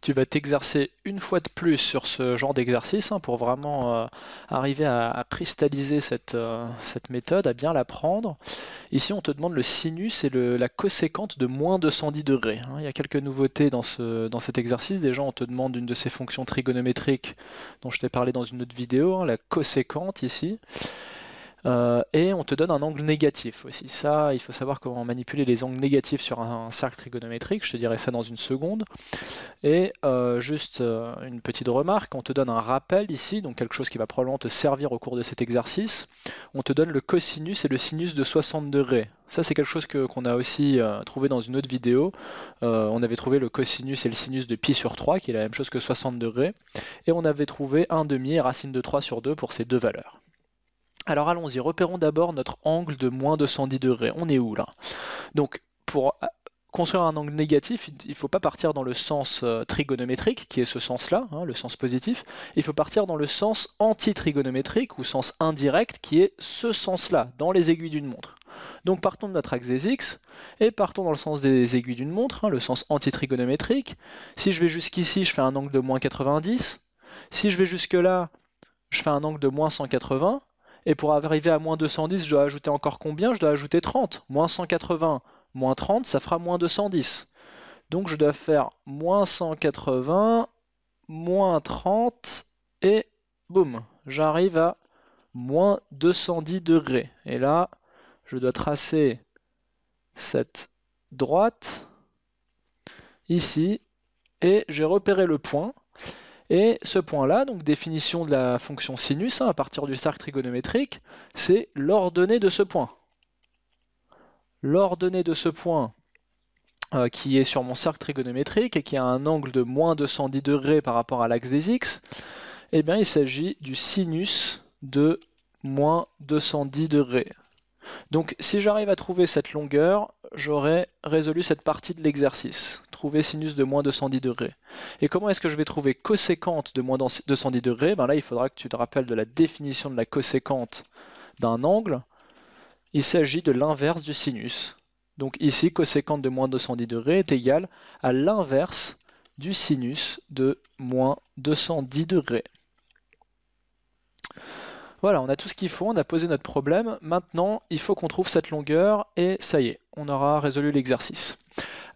tu vas t'exercer une fois de plus sur ce genre d'exercice hein, pour vraiment euh, arriver à, cristalliser euh, cette, méthode, à bien l'apprendre. Ici, on te demande le sinus et la coséquente de moins 210 degrés. Hein. Il y a quelques nouveautés dans, cet exercice. Déjà, on te demande une de ces fonctions trigonométriques dont je t'ai parlé dans une autre vidéo, hein, la coséquente ici. Euh, et on te donne un angle négatif aussi. Ça, il faut savoir comment manipuler les angles négatifs sur un, cercle trigonométrique. Je te dirai ça dans une seconde. Et euh, juste euh, une petite remarque, on te donne un rappel ici, donc quelque chose qui va probablement te servir au cours de cet exercice. On te donne le cosinus et le sinus de 60 degrés. Ça, c'est quelque chose qu'on a aussi trouvé dans une autre vidéo. on avait trouvé le cosinus et le sinus de pi sur 3, qui est la même chose que 60 degrés. Et on avait trouvé 1 demi et racine de 3 sur 2 pour ces deux valeurs. Alors allons-y, repérons d'abord notre angle de moins 210 degrés. On est où là Donc pour euh, construire un angle négatif, il ne faut pas partir dans le sens euh, trigonométrique, qui est ce sens-là, hein, le sens positif, il faut partir dans le sens anti-trigonométrique ou sens indirect, qui est ce sens-là, dans les aiguilles d'une montre. Donc partons de notre axe des x, et partons dans le sens des aiguilles d'une montre, hein, le sens anti-trigonométrique. Si je vais jusqu'ici, je fais un angle de moins 90. Si je vais jusque-là, je fais un angle de moins 180. Et pour arriver à moins 210, je dois ajouter encore combien Je dois ajouter 30. Moins 180, moins 30, ça fera moins 210. Donc je dois faire moins 180, moins 30, et boum, j'arrive à moins 210 degrés. Et là, je dois tracer cette droite ici, et j'ai repéré le point. Et ce point-là, donc définition de la fonction sinus hein, à partir du cercle trigonométrique, c'est l'ordonnée de ce point. L'ordonnée de ce point euh, qui est sur mon cercle trigonométrique et qui a un angle de moins 210 degrés par rapport à l'axe des x, eh bien il s'agit du sinus de moins 210 degrés. Donc si j'arrive à trouver cette longueur, j'aurais résolu cette partie de l'exercice, trouver sinus de moins 210 degrés. Et comment est-ce que je vais trouver cosécante de moins 210 degrés ben Là, il faudra que tu te rappelles de la définition de la coséquente d'un angle. Il s'agit de l'inverse du sinus. Donc ici, coséquente de moins 210 degrés est égale à l'inverse du sinus de moins 210 degrés. Voilà, on a tout ce qu'il faut, on a posé notre problème. Maintenant, il faut qu'on trouve cette longueur et ça y est, on aura résolu l'exercice.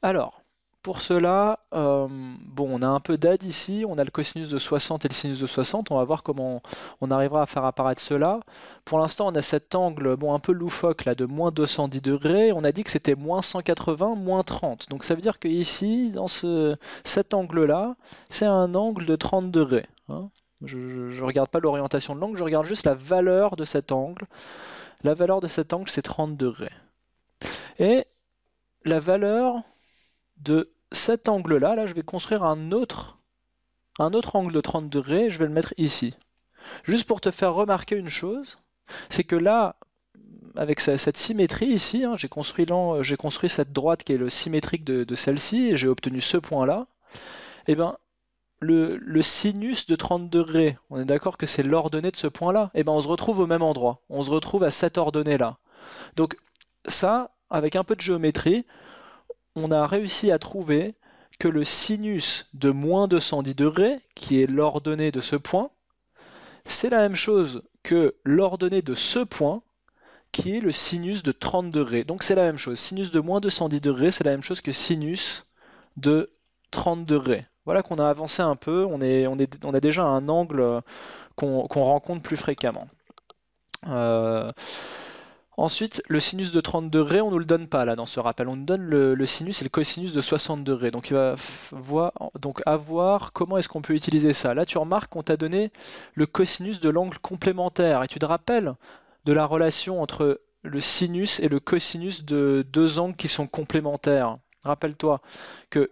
Alors, pour cela, euh, bon, on a un peu d'aide ici, on a le cosinus de 60 et le sinus de 60, on va voir comment on, arrivera à faire apparaître cela. Pour l'instant, on a cet angle bon, un peu loufoque là, de moins 210 degrés, on a dit que c'était moins 180, moins 30. Donc ça veut dire que ici, dans ce, cet angle-là, c'est un angle de 30 degrés. Hein. Je ne regarde pas l'orientation de l'angle, je regarde juste la valeur de cet angle. La valeur de cet angle, c'est 30 degrés. Et la valeur de cet angle-là, là, je vais construire un autre, un autre angle de 30 degrés, je vais le mettre ici. Juste pour te faire remarquer une chose, c'est que là, avec cette symétrie ici, hein, j'ai construit, euh, construit, cette droite qui est le symétrique de, celle-ci, et j'ai obtenu ce point-là, et eh bien le, sinus de 30 degrés, on est d'accord que c'est l'ordonnée de ce point-là, et eh ben on se retrouve au même endroit, on se retrouve à cette ordonnée-là. Donc ça, avec un peu de géométrie, on a réussi à trouver que le sinus de moins 210 degrés, qui est l'ordonnée de ce point, c'est la même chose que l'ordonnée de ce point, qui est le sinus de 30 degrés. Donc c'est la même chose. Sinus de moins 210 degrés, c'est la même chose que sinus de 30 degrés voilà qu'on a avancé un peu, on, est, on, est, on a déjà un angle euh, qu'on rencontre plus fréquemment. Euh, ensuite, le sinus de 30 degrés, on ne nous le donne pas là dans ce rappel, on nous donne le, sinus et le cosinus de 60 degrés. Donc il va voir, donc voir comment est-ce qu'on peut utiliser ça. Là tu remarques qu'on t'a donné le cosinus de l'angle complémentaire et tu te rappelles de la relation entre le sinus et le cosinus de deux angles qui sont complémentaires. Rappelle-toi que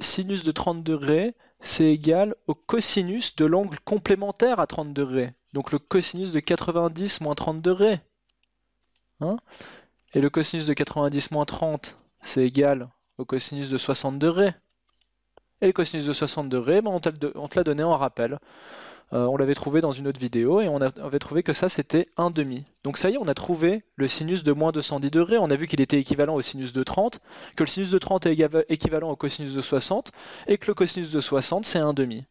sinus de 30 degrés, c'est égal au cosinus de l'angle complémentaire à 30 degrés. Donc le cosinus de 90 moins 30 hein degrés. Et le cosinus de 90 moins 30, c'est égal au cosinus de 60 degrés. Et le cosinus de 60 degrés, on te l'a donné en rappel. Euh, on l'avait trouvé dans une autre vidéo et on avait trouvé que ça c'était demi. Donc ça y est, on a trouvé le sinus de moins 210 degrés. On a vu qu'il était équivalent au sinus de 30, que le sinus de 30 est équivalent au cosinus de 60 et que le cosinus de 60 c'est demi.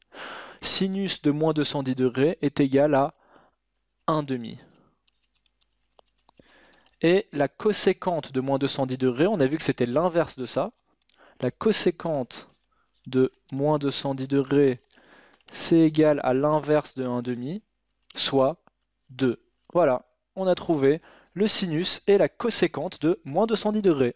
Sinus de moins 210 degrés est égal à 1 demi. Et la coséquente de moins 210 degrés, on a vu que c'était l'inverse de ça. La coséquente de moins 210 degrés c'est égal à l'inverse de 1,5, soit 2. Voilà, on a trouvé le sinus et la cosécante de moins 210 degrés.